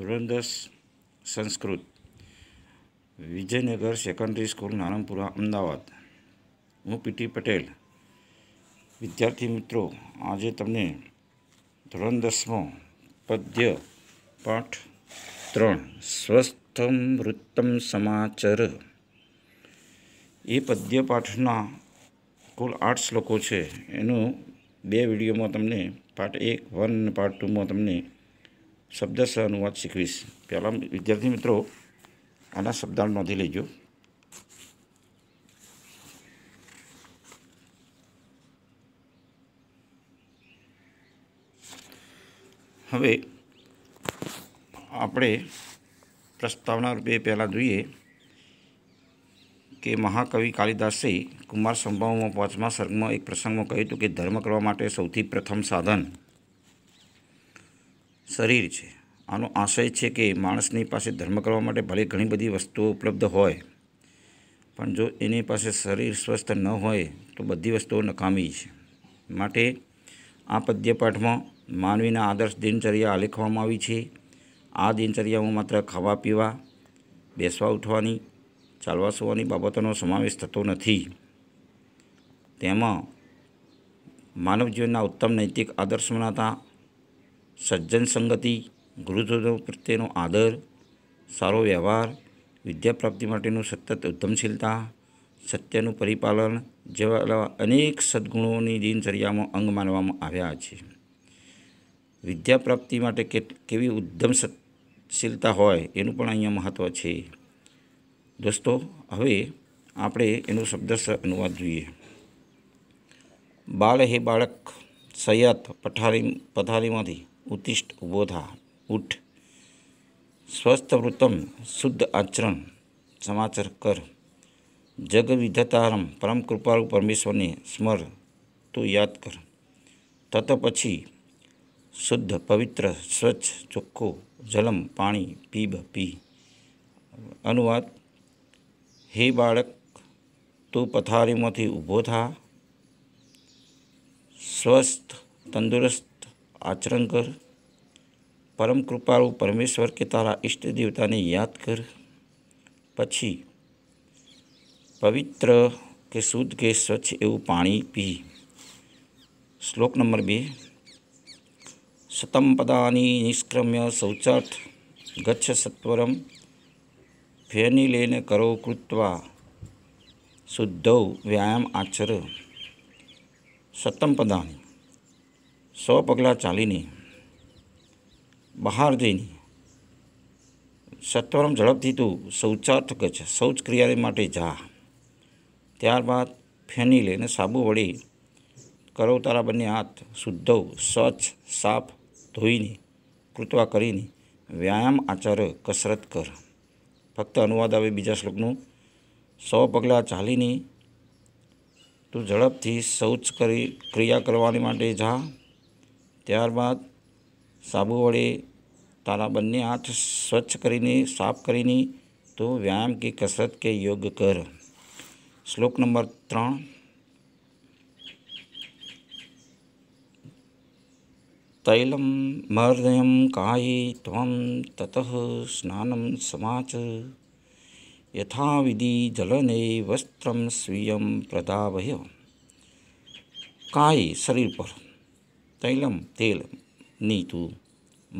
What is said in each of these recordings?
ધોરણ Sanskrit Vijaynagar secondary school Nanpura Ahmedabad હું PT Patel વિદ્યાર્થી મિત્રો આજે તમને ધોરણ પદ્ય પાઠ ત્રણ સ્વસ્થમ વૃત્તમ સમાચર એ પદ્ય પાઠના કુલ આઠ શ્લોકો છે એનું બે વિડીયોમાં તમને પાર્ટ એક વન પાર્ટ ટુમાં તમને शब्द सह अनुवाद सीखवीस पहला विद्यार्थी मित्रों આના શબ્દનો અર્થ લઈજો હવે આપણે પ્રસ્તાવના રૂપે પહેલા જોઈએ કે મહાકવિ કાલિદાસે કુમાર સંભવમાં પાંચમા શર્માં એક પ્રસંગમાં કહ્યું કે ધર્મ કરવા માટે સૌથી પ્રથમ સાધન શરીર છે આનો આશય છે કે માણસની પાસે ધર્મ કરવા માટે ભલે ઘણી બધી વસ્તુઓ ઉપલબ્ધ હોય પણ જો એની પાસે શરીર સ્વસ્થ ન હોય તો બધી વસ્તુઓ નકામી છે માટે આ પદ્યપાઠમાં માનવીના આદર્શ દિનચર્યા આલેખવામાં આવી છે આ દિનચર્યામાં માત્ર ખાવા પીવા બેસવા ઉઠવાની ચાલવા સુવાની બાબતોનો સમાવેશ થતો નથી તેમાં માનવ જીવનના ઉત્તમ નૈતિક આદર્શ મનાતા સજ્જન સંગતિ ગુરુજનો પ્રત્યેનો આદર સારો વ્યવહાર વિદ્યા પ્રાપ્તિ માટેનું સતત ઉદ્યમશીલતા સત્યનું પરિપાલન જેવા અનેક સદ્ગુણોની દિનચર્યામાં અંગ માનવામાં આવ્યા છે વિદ્યા પ્રાપ્તિ માટે કેવી ઉદ્યમશીલતા હોય એનું પણ અહીંયા મહત્ત્વ છે દોસ્તો હવે આપણે એનો શબ્દશ અનુવાદ જોઈએ બાળ હે બાળક સૈયદ પઠારી પથારીમાંથી उत्तिष्ठ उबोधा उठ स्वस्थ वृतम शुद्ध आचरण समाचार कर जग વિધતારમ પરમ કૃપાળુ પરમેશ્વરને સ્મર તો યાદ કર તત પછી શુદ્ધ પવિત્ર સ્વચ્છ ચોખ્ખું જલમ પાણી પીબ પી અનુવાદ હે બાળક તું પથારીમાંથી ઊભો થા સ્વસ્થ તંદુરસ્ત आचरंग कर परम कृपा रूप परमेश्वर के तारा इष्ट देवता ने याद कर પછી पवित्र के शुद्ध के स्वच्छ એવું પાણી પી શ્લોક નંબર 2 સતમ પદાની નિસ્ક્રમ્ય સૌચટ ગચ્છ સત્વરમ ફેની લેને કરો કૃતવા શુદ્ધવ વ્યાયામ આચર સતમ પદાની સો પગલાં ચાલીને બહાર જઈને સત્વરમ ઝડપથી તું શૌચાર્થ ગજ શૌચક્રિયા માટે જા ત્યારબાદ ફેની લઈને સાબુ વળી કરો તારા બંને હાથ શુદ્ધ સ્વચ્છ સાફ ધોઈને કૃતવા કરીને વ્યાયામ આચાર્ય કસરત કર ફક્ત અનુવાદ આવે બીજા શ્લોકનું સો પગલાં ચાલીને તું ઝડપથી શૌચ કરી ક્રિયા કરવાની માટે જા त્યારબાદ साबु વડે તલા બનને હાથ સ્વચ્છ કરીને સાફ કરીને તો વ્યામ કે કસરત કે યોગ્ય કર શ્લોક નંબર 3 તૈલમ મર્દયમ કાયૈ ત્વં તતઃ સ્નાનમ સમાચ યથા વિદી જલને વસ્ત્રમ સ્વયં પ્રદાવય કાય શરીર પર તૈલમ તેલની તું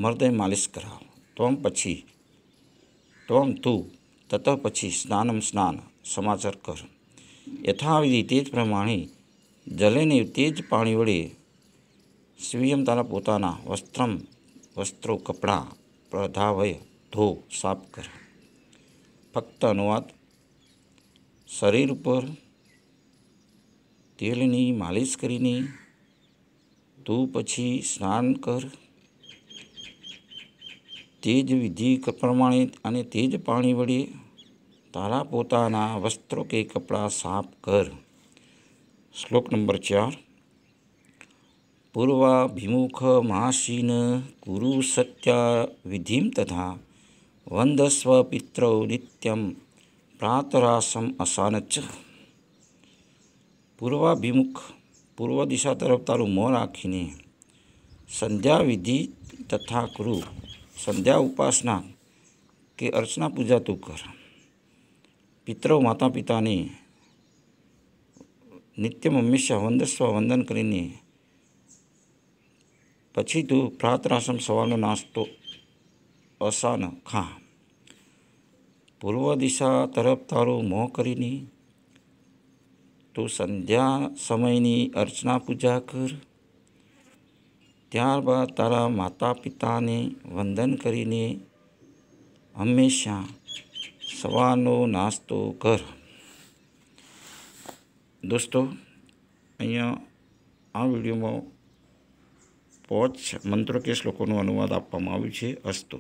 મર્દય માલિશ કરાવ તોમ પછી ત્વમ તું તત પછી સ્નાનમ સ્નાન સમાચાર કર યથાવિધિ તે જ પ્રમાણે જલેને તે જ પાણી વડે સ્વયં તારા પોતાના વસ્ત્રમ વસ્ત્રો કપડાં પ્રધાવય ધો સાફ કર ફક્ત અનુવાદ શરીર ઉપર તેલની માલિશ કરીને તું પછી સ્નાન કર તે જ વિધિ પ્રમાણે અને તે જ પાણી વડે તારા પોતાના વસ્ત્રો કે કપડાં સાફ કર શ્લોક નંબર ચાર પૂર્વાભિમુખ મહાશીન ગુરુ સત્યા વિધિમ તથા વંદસ્વ પિતૃ નિત્યમ પ્રાતરાસમ અસાનચ પૂર્વાભિમુખ પૂર્વ દિશા તરફ તારું મોં રાખીને સંધ્યા વિધિ તથા કૃ સંધ્યા ઉપાસના કે અર્ચના પૂજા તું કર પિતરો માતા પિતાને નિત્યમ હંમેશા વંદસ્વ વંદન કરીને પછી તું પ્રાતરાસમ સવારનો નાસ્તો અસાન ખા પૂર્વ દિશા તરફ તારું મોં કરીને તું સંધ્યા સમયની અર્ચના પૂજા કર ત્યારબાદ તારા માતા પિતાને વંદન કરીને હંમેશા સવારનો નાસ્તો કર દોસ્તો અહીંયા આ વિડીયોમાં પાંચ મંત્રો કે શ્લોકોનું અનુવાદ આપવામાં આવ્યું છે અસ્તુ